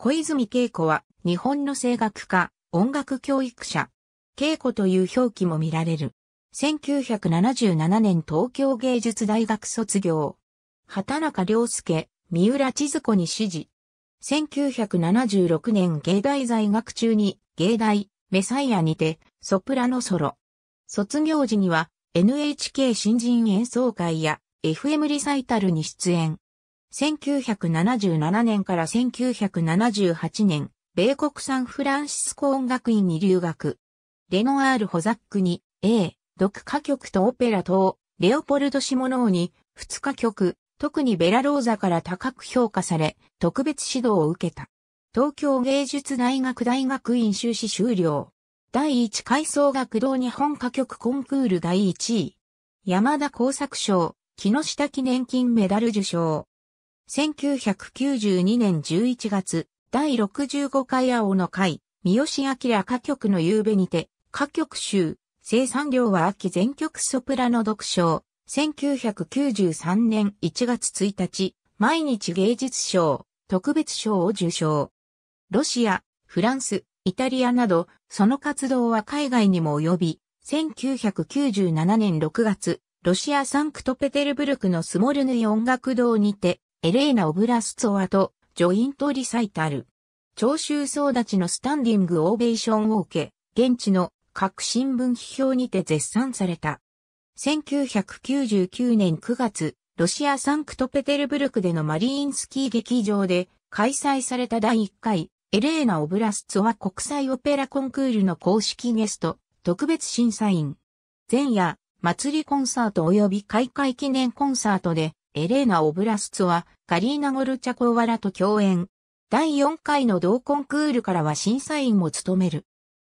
小泉恵子は日本の声楽家、音楽教育者。恵子という表記も見られる。1977年東京芸術大学卒業。畑中良介、三浦千鶴子に指示。1976年芸大在学中に芸大、メサイアにてソプラノソロ。卒業時には NHK 新人演奏会や FM リサイタルに出演。1977年から1978年、米国サンフランシスコ音楽院に留学。レノアール・ホザックに、A、独歌曲とオペラ等、レオポルド・シモノーに、二日曲、特にベラローザから高く評価され、特別指導を受けた。東京芸術大学大学院修士修了。第1回総学堂日本歌曲コンクール第1位。山田工作賞、木下記念金メダル受賞。1992年11月、第65回青の会、三好明歌曲の夕べにて、歌曲集、生産量は秋全曲ソプラノ読賞、1993年1月1日、毎日芸術賞、特別賞を受賞。ロシア、フランス、イタリアなど、その活動は海外にも及び、1997年6月、ロシアサンクトペテルブルクのスモルヌイ音楽堂にて、エレーナ・オブラスツォアとジョイントリサイタル。聴衆総立ちのスタンディングオーベーションを受け、現地の各新聞批評にて絶賛された。1999年9月、ロシアサンクトペテルブルクでのマリーンスキー劇場で開催された第1回エレーナ・オブラスツォア国際オペラコンクールの公式ゲスト特別審査員。前夜、祭りコンサート及び開会記念コンサートでエレーナ・オブラスツはカリーナ・ゴルチャコワラと共演。第4回の同コンクールからは審査員も務める。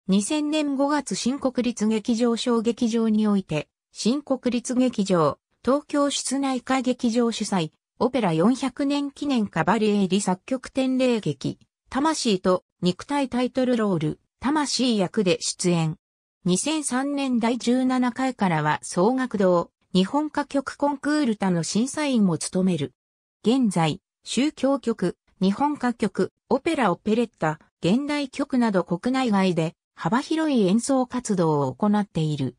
2000年5月新国立劇場小劇場において、新国立劇場、東京室内歌劇場主催、オペラ400年記念カバレエリ作曲典礼劇、魂と肉体タイトルロール、魂役で出演。2003年第17回からは総学堂、日本歌曲コンクール他の審査員も務める。現在、宗教曲、日本歌曲、オペラオペレッタ、現代曲など国内外で幅広い演奏活動を行っている。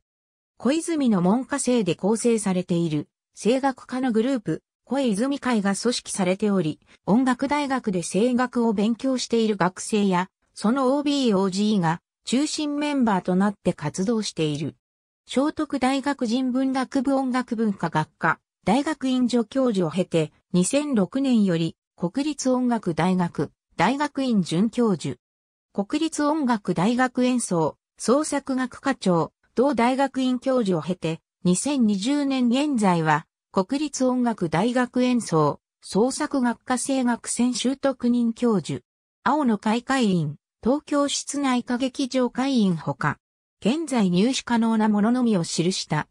小泉の門下生で構成されている声楽家のグループ、小泉会が組織されており、音楽大学で声楽を勉強している学生や、その OBOG が中心メンバーとなって活動している。聖徳大学人文学部音楽文化学科、大学院助教授を経て、2006年より、国立音楽大学、大学院准教授。国立音楽大学演奏、創作学科長、同大学院教授を経て、2020年現在は、国立音楽大学演奏、創作学科声楽専修特任教授。青野会会員、東京室内歌劇場会員ほか。現在入手可能なもののみを記した。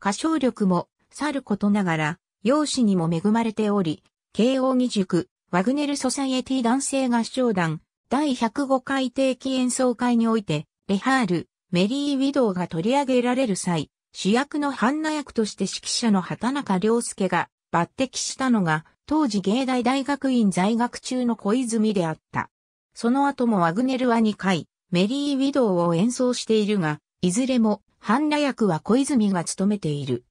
歌唱力もさることながら、容姿にも恵まれており、慶応義塾、ワグネルソサイエティ男性合唱団、第105回定期演奏会において、レハール、メリー・ウィドウが取り上げられる際、主役のハンナ役として指揮者の畑中良介が抜擢したのが、当時芸大大学院在学中の小泉であった。その後もワグネルは2回、メリー・ウィドウを演奏しているが、いずれも、ハン役は小泉が務めている。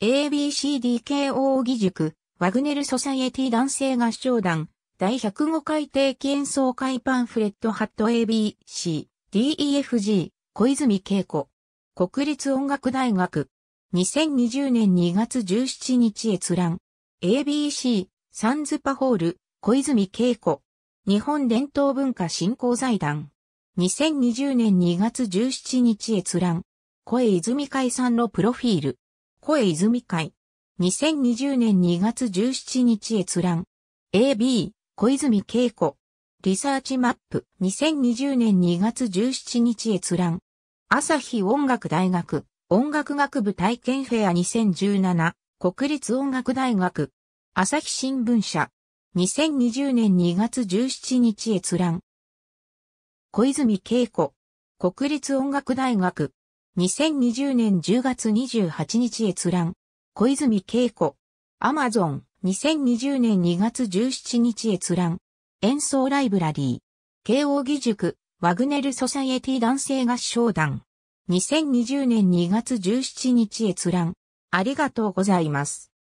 ABCDKO 義塾、ワグネル・ソサイエティ男性合唱団、第105回定期演奏会パンフレットハット ABC、DEFG、小泉恵子。国立音楽大学。2020年2月17日閲覧。ABC、サンズパホール、小泉恵子。日本伝統文化振興財団。2020年2月17日閲覧。声泉会さんのプロフィール。声泉会。2020年2月17日閲覧。AB、小泉恵子。リサーチマップ。2020年2月17日閲覧。朝日音楽大学。音楽学部体験フェア2017。国立音楽大学。朝日新聞社。2020年2月17日閲覧。小泉恵子、国立音楽大学、2020年10月28日閲覧、小泉恵子、アマゾン、2020年2月17日閲覧、演奏ライブラリー、慶応義塾、ワグネルソサイエティ男性合唱団、2020年2月17日閲覧、ありがとうございます。